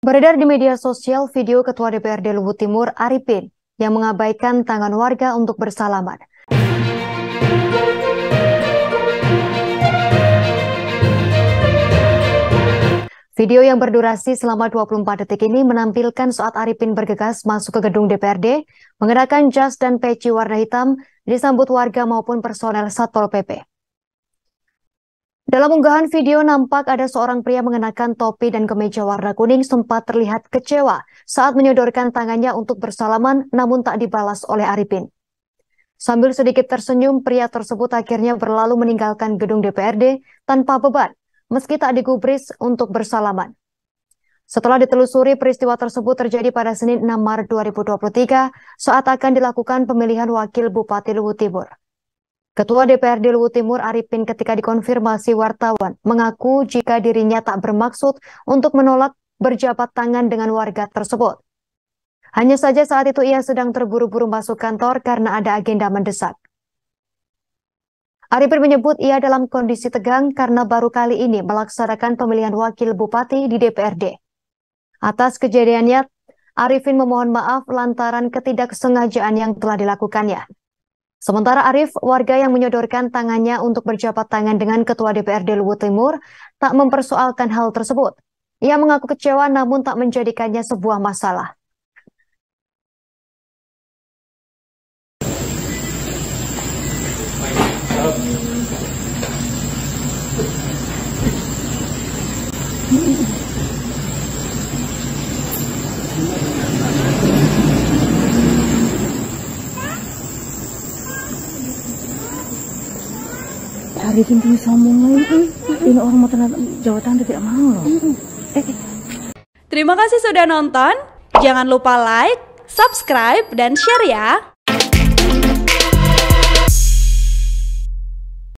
Beredar di media sosial video Ketua DPRD Luhut Timur Arifin yang mengabaikan tangan warga untuk bersalaman. Video yang berdurasi selama 24 detik ini menampilkan saat Arifin bergegas masuk ke gedung DPRD, mengenakan jas dan peci warna hitam, disambut warga maupun personel Satpol PP. Dalam unggahan video nampak ada seorang pria mengenakan topi dan kemeja warna kuning sempat terlihat kecewa saat menyodorkan tangannya untuk bersalaman namun tak dibalas oleh Arifin. Sambil sedikit tersenyum, pria tersebut akhirnya berlalu meninggalkan gedung DPRD tanpa beban meski tak digubris untuk bersalaman. Setelah ditelusuri, peristiwa tersebut terjadi pada Senin 6 Maret 2023 saat akan dilakukan pemilihan Wakil Bupati Luhut Timur. Ketua DPRD Luwu Timur Arifin ketika dikonfirmasi wartawan mengaku jika dirinya tak bermaksud untuk menolak berjabat tangan dengan warga tersebut. Hanya saja saat itu ia sedang terburu-buru masuk kantor karena ada agenda mendesak. Arifin menyebut ia dalam kondisi tegang karena baru kali ini melaksanakan pemilihan wakil bupati di DPRD. Atas kejadiannya, Arifin memohon maaf lantaran ketidaksengajaan yang telah dilakukannya. Sementara Arif, warga yang menyodorkan tangannya untuk berjabat tangan dengan Ketua DPRD Luwu Timur, tak mempersoalkan hal tersebut. Ia mengaku kecewa namun tak menjadikannya sebuah masalah. Tarikin tuh sambung lain. -mm. Ah, ah. Ini orang mau tenang Jawa Tengah tidak mau loh. Mm eh. Terima kasih sudah nonton. Jangan lupa like, subscribe, dan share ya.